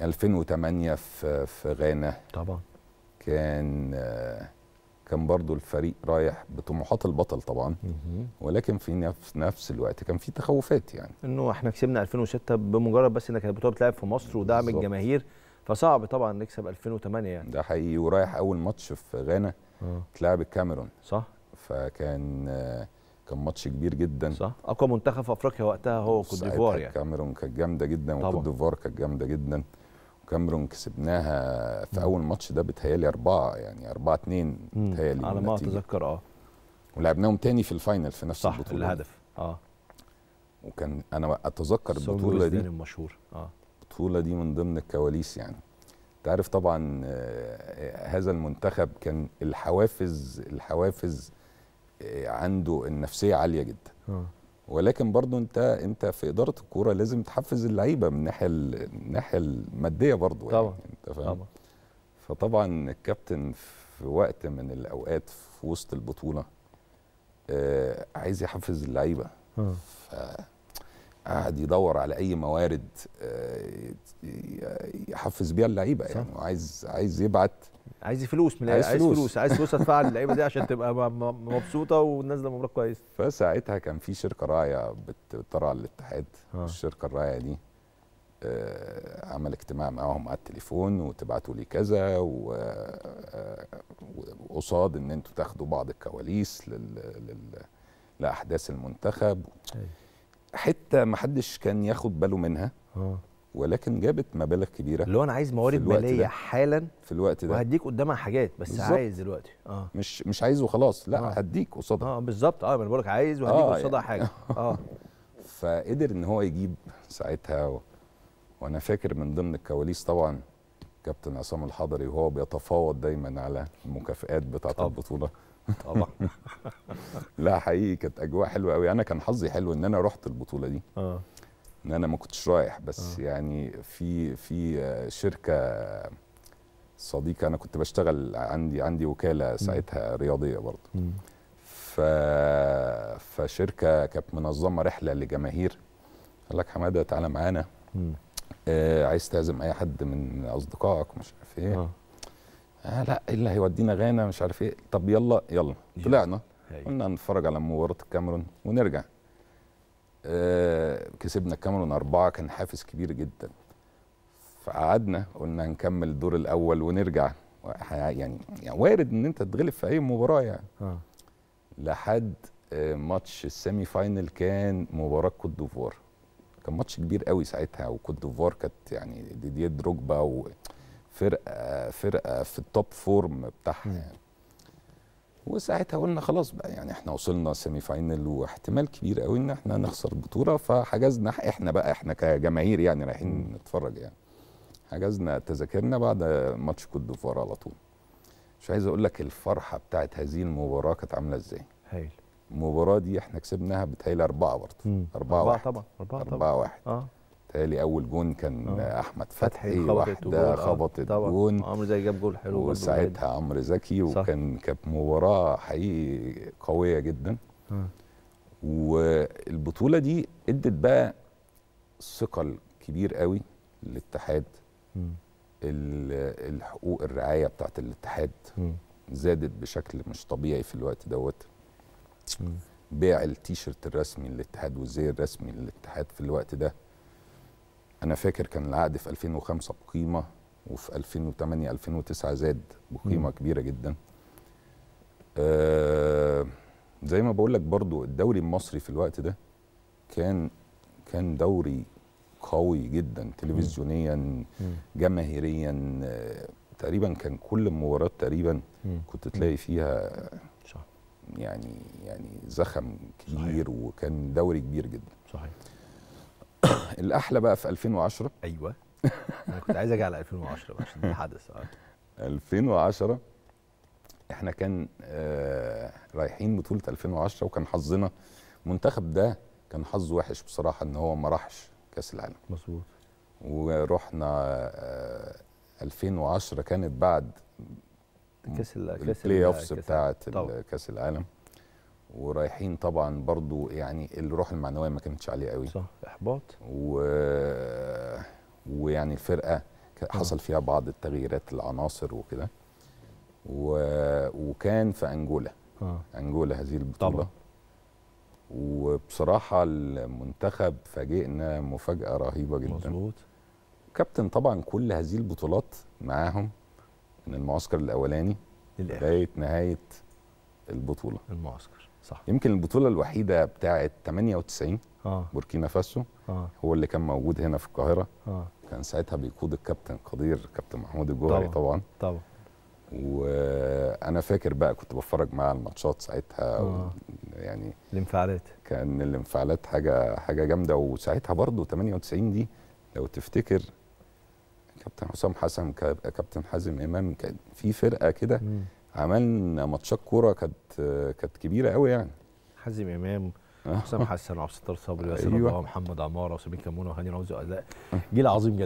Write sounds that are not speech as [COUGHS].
2008 في في غانا طبعا كان آه، كان برضو الفريق رايح بطموحات البطل طبعا مم. ولكن في نفس نفس الوقت كان في تخوفات يعني انه احنا كسبنا 2006 بمجرد بس ان كانت بتلعب في مصر ودعم بالزبط. الجماهير فصعب طبعا نكسب 2008 يعني ده حقيقي ورايح اول ماتش في غانا آه. تلعب الكاميرون صح فكان آه، كان ماتش كبير جدا صح اقوى منتخب في افريقيا وقتها هو كوت ديفوار يعني كاميرون كانت جامده جدا وكوت ديفوار كانت جامده جدا وكاميرون كسبناها في اول ماتش ده بتهيالي أربعة يعني أربعة اتنين بتهيالي على ما اتذكر اه ولعبناهم تاني في الفاينل في نفس صح البطوله الهدف اه وكان انا اتذكر البطوله دي المشهور اه البطوله دي من ضمن الكواليس يعني تعرف طبعا آه، هذا المنتخب كان الحوافز الحوافز عنده النفسيه عاليه جدا آه. ولكن برضو انت انت في اداره الكوره لازم تحفز اللعيبه من الناحيه الناحيه الماديه برضو يعني، طبعا يعني انت فاهم طبعا فطبعا الكابتن في وقت من الاوقات في وسط البطوله آه عايز يحفز اللعيبه آه. قاعد يدور على اي موارد آه يحفز بيها اللعيبه يعني وعايز عايز يبعت عايز فلوس من عايز, عايز فلوس فلوس عايز فلوس ادفع [LAUGHS] للعيبه دي عشان تبقى مبسوطه ونازله مباراه كويسه فساعتها كان في شركه راعيه بترعى الاتحاد آه. الشركه الراعيه دي آه، عمل اجتماع معاهم على التليفون وتبعتوا لي كذا آه، وقصاد ان انتوا تاخدوا بعض الكواليس لل... لل... لاحداث المنتخب أيوه. حته ما حدش كان ياخد باله منها ولكن جابت مبالغ كبيره اللي هو انا عايز موارد ماليه حالا في الوقت ده وهديك قدامها حاجات بس بالزبط. عايز دلوقتي اه مش مش عايز وخلاص لا آه. هديك قصادها اه بالظبط اه ما انا بقول لك عايز وهديك آه قصادها يعني. حاجه [LAUGHS] اه فقدر ان هو يجيب ساعتها و... وانا فاكر من ضمن الكواليس طبعا كابتن عصام الحضري وهو بيتفاوض دايما على المكافئات بتاعه البطوله طبعا [LAUGHS] لا حقيقي كانت اجواء حلوه قوي انا كان حظي حلو ان انا رحت البطوله دي اه ان انا ما كنتش رايح بس آه. يعني في في شركه صديقه انا كنت بشتغل عندي عندي وكاله ساعتها رياضيه برضه ف فشركه كانت منظمه رحله لجماهير قال لك حماده تعالى معانا آه عايز تعزم اي حد من اصدقائك مش عارف ايه آه. آه لا إيه اللي هيودينا غانا مش عارف ايه طب يلا يلا طلعنا قلنا نتفرج على مباراه الكاميرون ونرجع آه، كسبنا الكاميرون أربعة كان حافز كبير جدا فقعدنا قلنا هنكمل الدور الأول ونرجع يعني, يعني وارد إن أنت تتغلب في أي مباراة يعني آه. لحد آه، ماتش السيمي فاينل كان مباراة كوت ديفوار كان ماتش كبير قوي ساعتها وكوت ديفوار كانت يعني ديدييه دروجبا وفرقه فرقه في التوب فورم بتاعها يعني وساعتها قلنا خلاص بقى يعني احنا وصلنا سيمي فاينل واحتمال كبير قوي ان احنا نخسر البطوله فحجزنا احنا بقى احنا كجماهير يعني رايحين نتفرج يعني حجزنا تذاكرنا بعد ماتش كوت ديفوار على طول مش عايز اقول لك الفرحه بتاعت هذه المباراه كانت عامله ازاي هايل المباراه دي احنا كسبناها بتهيألي أربعة برضه أربعة, أربعة واحد طبعا أربعة, أربعة طبعا. واحد آه. تالي اول جون كان أوه. احمد فتحي واحده آه، خبطت جون آه، عمرو زكي جاب جول حلو وساعتها عمرو زكي وكان كانت مباراه حقيقي قويه جدا م. آه. والبطوله دي ادت بقى ثقل كبير قوي للاتحاد الحقوق الرعايه بتاعت الاتحاد م. زادت بشكل مش طبيعي في الوقت دوت بيع التيشيرت الرسمي للاتحاد والزي الرسمي للاتحاد في الوقت ده انا فاكر كان العقد في 2005 بقيمه وفي 2008 2009 زاد بقيمه م. كبيره جدا آه زي ما بقول لك برضو الدوري المصري في الوقت ده كان كان دوري قوي جدا تلفزيونيا جماهيريا آه تقريبا كان كل المباريات تقريبا م. كنت تلاقي فيها يعني يعني زخم كبير صحيح. وكان دوري كبير جدا صحيح [COUGHS] الاحلى بقى في 2010 ايوه انا كنت عايز اجي على 2010 بقى عشان ده حدث اه 2010 احنا كان آه رايحين بطوله 2010 وكان حظنا المنتخب ده كان حظه وحش بصراحه ان هو ما راحش كاس العالم مظبوط ورحنا آه 2010 كانت بعد كاس كاس البلاي كاس العالم ورايحين طبعا برضو يعني الروح المعنويه ما كانتش عاليه قوي صح احباط و... ويعني الفرقه حصل فيها بعض التغييرات العناصر وكده و... وكان في انجولا آه. انجولا هذه البطوله طبعا. وبصراحه المنتخب فاجئنا مفاجاه رهيبه جدا مظبوط كابتن طبعا كل هذه البطولات معاهم من المعسكر الاولاني لغايه نهايه البطوله المعسكر صح يمكن البطوله الوحيده بتاعه 98 اه بوركينا فاسو آه. هو اللي كان موجود هنا في القاهره آه. كان ساعتها بيقود الكابتن قدير كابتن محمود الجوهري طبعا طبعا وانا فاكر بقى كنت بتفرج مع الماتشات ساعتها آه. يعني الانفعالات كان الانفعالات حاجه حاجه جامده وساعتها برضه 98 دي لو تفتكر كابتن حسام حسن كابتن حازم امام كان في فرقه كده عملنا ماتشات كوره كانت كانت كبيره قوي يعني حازم امام آه. حسام حسن وعبد الستار صبري وسام أيوة. محمد عماره وسمير كمونه وهاني رمزي جيل عظيم جدا